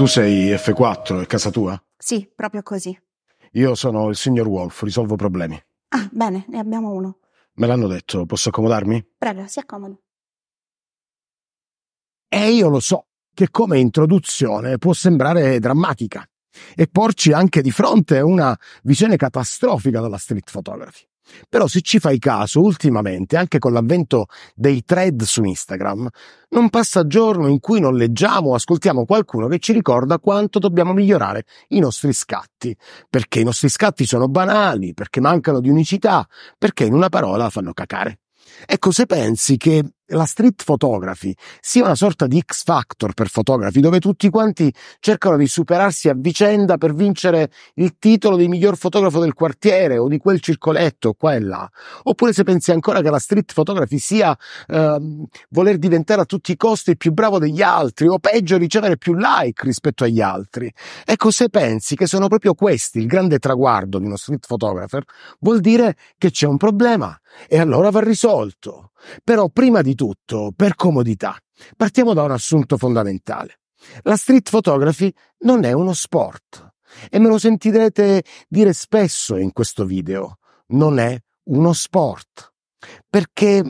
Tu sei F4, è casa tua? Sì, proprio così. Io sono il signor Wolf, risolvo problemi. Ah, bene, ne abbiamo uno. Me l'hanno detto, posso accomodarmi? Prego, si accomodi. E io lo so che come introduzione può sembrare drammatica e porci anche di fronte a una visione catastrofica della street photography. Però se ci fai caso, ultimamente, anche con l'avvento dei thread su Instagram, non passa giorno in cui non leggiamo o ascoltiamo qualcuno che ci ricorda quanto dobbiamo migliorare i nostri scatti, perché i nostri scatti sono banali, perché mancano di unicità, perché in una parola fanno cacare. Ecco, se pensi che la street photography sia una sorta di X Factor per fotografi, dove tutti quanti cercano di superarsi a vicenda per vincere il titolo di miglior fotografo del quartiere o di quel circoletto qua e là. Oppure se pensi ancora che la street photography sia eh, voler diventare a tutti i costi più bravo degli altri o peggio ricevere più like rispetto agli altri. Ecco, se pensi che sono proprio questi il grande traguardo di uno street photographer, vuol dire che c'è un problema e allora va risolto. Però prima di tutto, per comodità, partiamo da un assunto fondamentale. La street photography non è uno sport e me lo sentirete dire spesso in questo video. Non è uno sport. Perché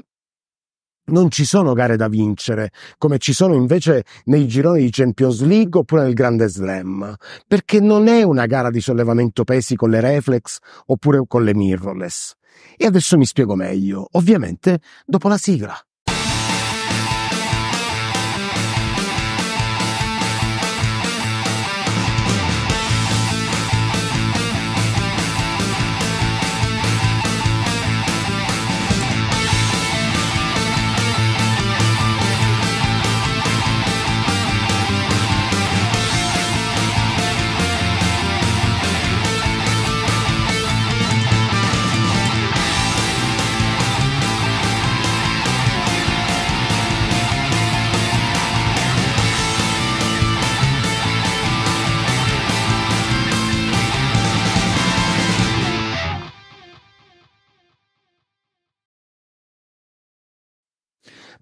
non ci sono gare da vincere, come ci sono invece nei gironi di Champions League oppure nel Grande Slam, perché non è una gara di sollevamento pesi con le reflex oppure con le mirrorless. E adesso mi spiego meglio, ovviamente dopo la sigla.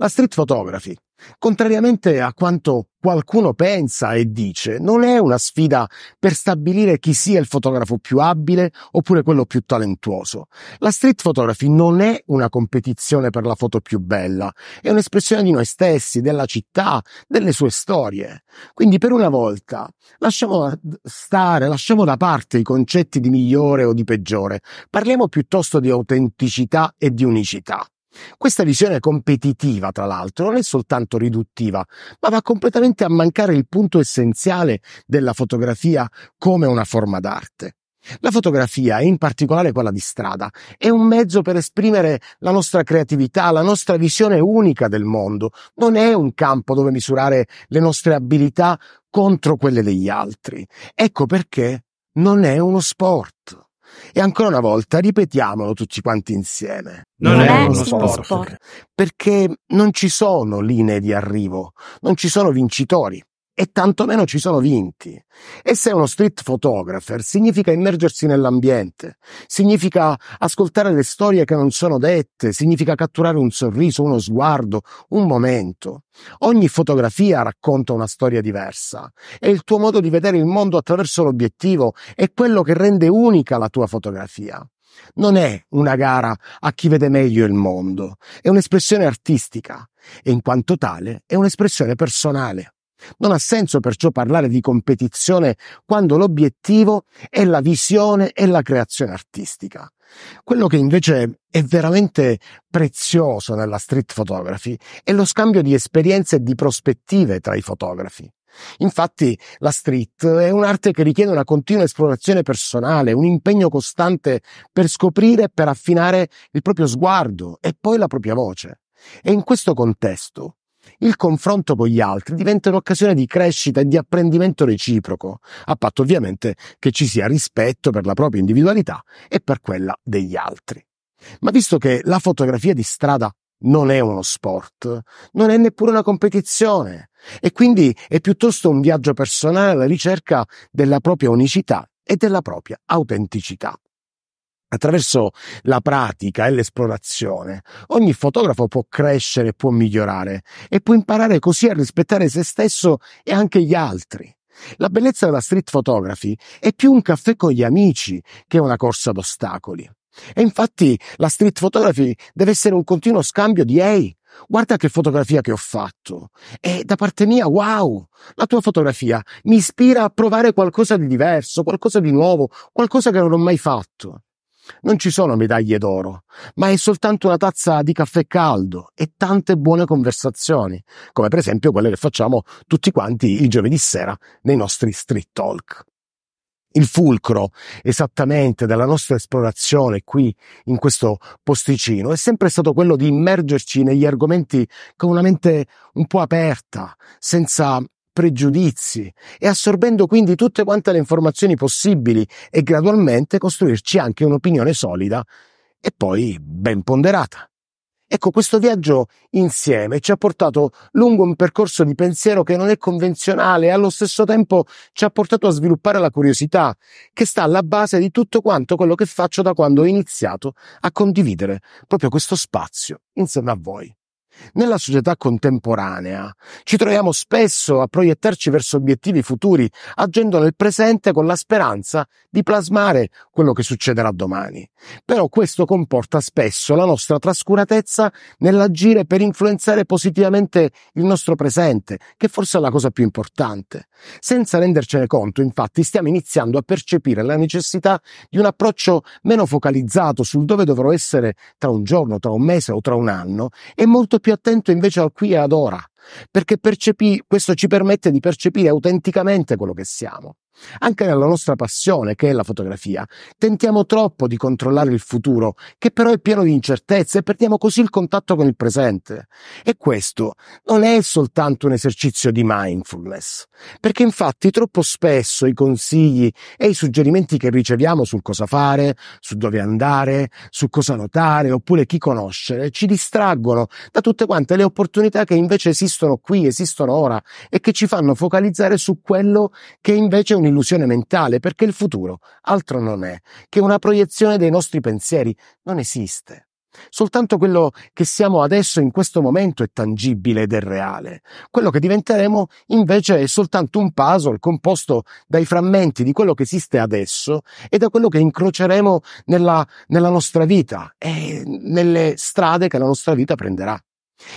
La street photography, contrariamente a quanto qualcuno pensa e dice, non è una sfida per stabilire chi sia il fotografo più abile oppure quello più talentuoso. La street photography non è una competizione per la foto più bella, è un'espressione di noi stessi, della città, delle sue storie. Quindi per una volta lasciamo stare, lasciamo da parte i concetti di migliore o di peggiore, parliamo piuttosto di autenticità e di unicità. Questa visione competitiva, tra l'altro, non è soltanto riduttiva, ma va completamente a mancare il punto essenziale della fotografia come una forma d'arte. La fotografia, e in particolare quella di strada, è un mezzo per esprimere la nostra creatività, la nostra visione unica del mondo. Non è un campo dove misurare le nostre abilità contro quelle degli altri. Ecco perché non è uno sport. E ancora una volta ripetiamolo tutti quanti insieme. Non, non è uno sport. sport. Perché non ci sono linee di arrivo, non ci sono vincitori e tantomeno ci sono vinti. E se uno street photographer significa immergersi nell'ambiente, significa ascoltare le storie che non sono dette, significa catturare un sorriso, uno sguardo, un momento. Ogni fotografia racconta una storia diversa. e il tuo modo di vedere il mondo attraverso l'obiettivo, è quello che rende unica la tua fotografia. Non è una gara a chi vede meglio il mondo, è un'espressione artistica e in quanto tale è un'espressione personale. Non ha senso perciò parlare di competizione quando l'obiettivo è la visione e la creazione artistica. Quello che invece è veramente prezioso nella street photography è lo scambio di esperienze e di prospettive tra i fotografi. Infatti la street è un'arte che richiede una continua esplorazione personale, un impegno costante per scoprire e per affinare il proprio sguardo e poi la propria voce. E in questo contesto il confronto con gli altri diventa un'occasione di crescita e di apprendimento reciproco, a patto ovviamente che ci sia rispetto per la propria individualità e per quella degli altri. Ma visto che la fotografia di strada non è uno sport, non è neppure una competizione e quindi è piuttosto un viaggio personale alla ricerca della propria unicità e della propria autenticità. Attraverso la pratica e l'esplorazione, ogni fotografo può crescere, può migliorare e può imparare così a rispettare se stesso e anche gli altri. La bellezza della street photography è più un caffè con gli amici che una corsa ad ostacoli. E infatti la street photography deve essere un continuo scambio di ehi, guarda che fotografia che ho fatto. E da parte mia, wow, la tua fotografia mi ispira a provare qualcosa di diverso, qualcosa di nuovo, qualcosa che non ho mai fatto. Non ci sono medaglie d'oro, ma è soltanto una tazza di caffè caldo e tante buone conversazioni, come per esempio quelle che facciamo tutti quanti il giovedì sera nei nostri street talk. Il fulcro esattamente della nostra esplorazione qui in questo posticino è sempre stato quello di immergerci negli argomenti con una mente un po' aperta, senza pregiudizi e assorbendo quindi tutte quante le informazioni possibili e gradualmente costruirci anche un'opinione solida e poi ben ponderata. Ecco, questo viaggio insieme ci ha portato lungo un percorso di pensiero che non è convenzionale e allo stesso tempo ci ha portato a sviluppare la curiosità, che sta alla base di tutto quanto quello che faccio da quando ho iniziato a condividere proprio questo spazio insieme a voi. Nella società contemporanea ci troviamo spesso a proiettarci verso obiettivi futuri, agendo nel presente con la speranza di plasmare quello che succederà domani. Però questo comporta spesso la nostra trascuratezza nell'agire per influenzare positivamente il nostro presente, che forse è la cosa più importante. Senza rendercene conto, infatti, stiamo iniziando a percepire la necessità di un approccio meno focalizzato sul dove dovrò essere tra un giorno, tra un mese o tra un anno e molto più più attento invece al qui e ad ora, perché percepì, questo ci permette di percepire autenticamente quello che siamo. Anche nella nostra passione, che è la fotografia, tentiamo troppo di controllare il futuro, che però è pieno di incertezze e perdiamo così il contatto con il presente. E questo non è soltanto un esercizio di mindfulness, perché infatti troppo spesso i consigli e i suggerimenti che riceviamo sul cosa fare, su dove andare, su cosa notare oppure chi conoscere ci distraggono da tutte quante le opportunità che invece esistono qui, esistono ora e che ci fanno focalizzare su quello che invece è un un'illusione mentale perché il futuro altro non è che una proiezione dei nostri pensieri, non esiste. Soltanto quello che siamo adesso in questo momento è tangibile ed è reale. Quello che diventeremo invece è soltanto un puzzle composto dai frammenti di quello che esiste adesso e da quello che incroceremo nella, nella nostra vita e nelle strade che la nostra vita prenderà.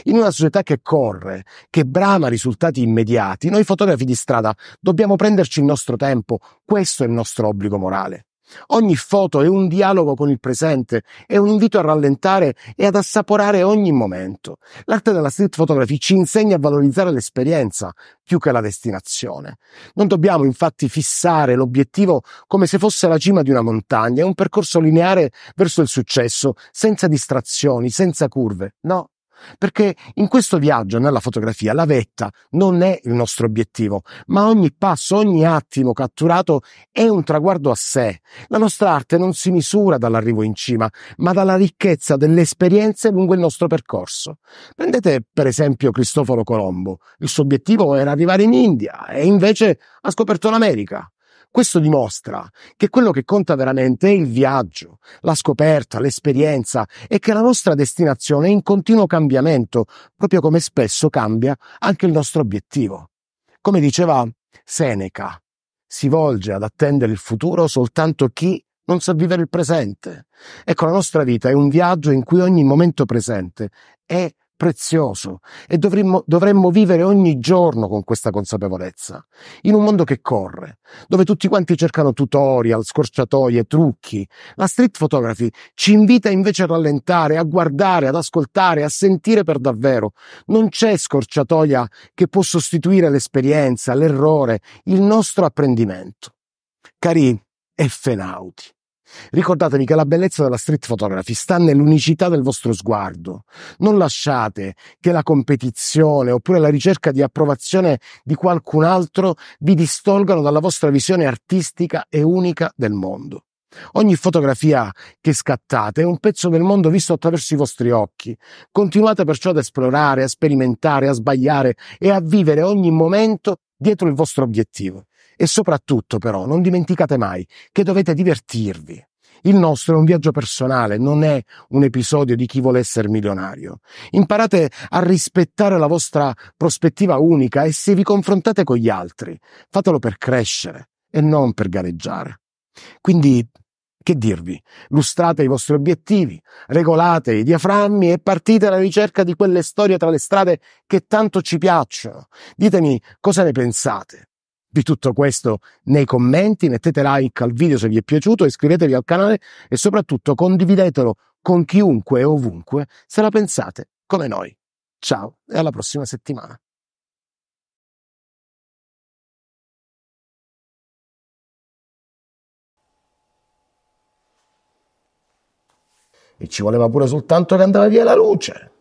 In una società che corre, che brama risultati immediati, noi fotografi di strada dobbiamo prenderci il nostro tempo, questo è il nostro obbligo morale. Ogni foto è un dialogo con il presente, è un invito a rallentare e ad assaporare ogni momento. L'arte della street photography ci insegna a valorizzare l'esperienza più che la destinazione. Non dobbiamo infatti fissare l'obiettivo come se fosse la cima di una montagna, è un percorso lineare verso il successo, senza distrazioni, senza curve. No, perché in questo viaggio nella fotografia la vetta non è il nostro obiettivo, ma ogni passo, ogni attimo catturato è un traguardo a sé. La nostra arte non si misura dall'arrivo in cima, ma dalla ricchezza delle esperienze lungo il nostro percorso. Prendete per esempio Cristoforo Colombo. Il suo obiettivo era arrivare in India e invece ha scoperto l'America. Questo dimostra che quello che conta veramente è il viaggio, la scoperta, l'esperienza e che la nostra destinazione è in continuo cambiamento, proprio come spesso cambia anche il nostro obiettivo. Come diceva Seneca, si volge ad attendere il futuro soltanto chi non sa vivere il presente. Ecco, la nostra vita è un viaggio in cui ogni momento presente è prezioso e dovremmo, dovremmo vivere ogni giorno con questa consapevolezza, in un mondo che corre, dove tutti quanti cercano tutorial, scorciatoie, trucchi. La street photography ci invita invece a rallentare, a guardare, ad ascoltare, a sentire per davvero. Non c'è scorciatoia che può sostituire l'esperienza, l'errore, il nostro apprendimento. Cari effenauti, Ricordatevi che la bellezza della street photography sta nell'unicità del vostro sguardo. Non lasciate che la competizione oppure la ricerca di approvazione di qualcun altro vi distolgano dalla vostra visione artistica e unica del mondo. Ogni fotografia che scattate è un pezzo del mondo visto attraverso i vostri occhi. Continuate perciò ad esplorare, a sperimentare, a sbagliare e a vivere ogni momento dietro il vostro obiettivo. E soprattutto però non dimenticate mai che dovete divertirvi. Il nostro è un viaggio personale, non è un episodio di chi vuole essere milionario. Imparate a rispettare la vostra prospettiva unica e se vi confrontate con gli altri, fatelo per crescere e non per gareggiare. Quindi, che dirvi? Lustrate i vostri obiettivi, regolate i diaframmi e partite alla ricerca di quelle storie tra le strade che tanto ci piacciono. Ditemi cosa ne pensate di tutto questo nei commenti, mettete like al video se vi è piaciuto, iscrivetevi al canale e soprattutto condividetelo con chiunque e ovunque se la pensate come noi. Ciao e alla prossima settimana. E ci voleva pure soltanto che andava via la luce.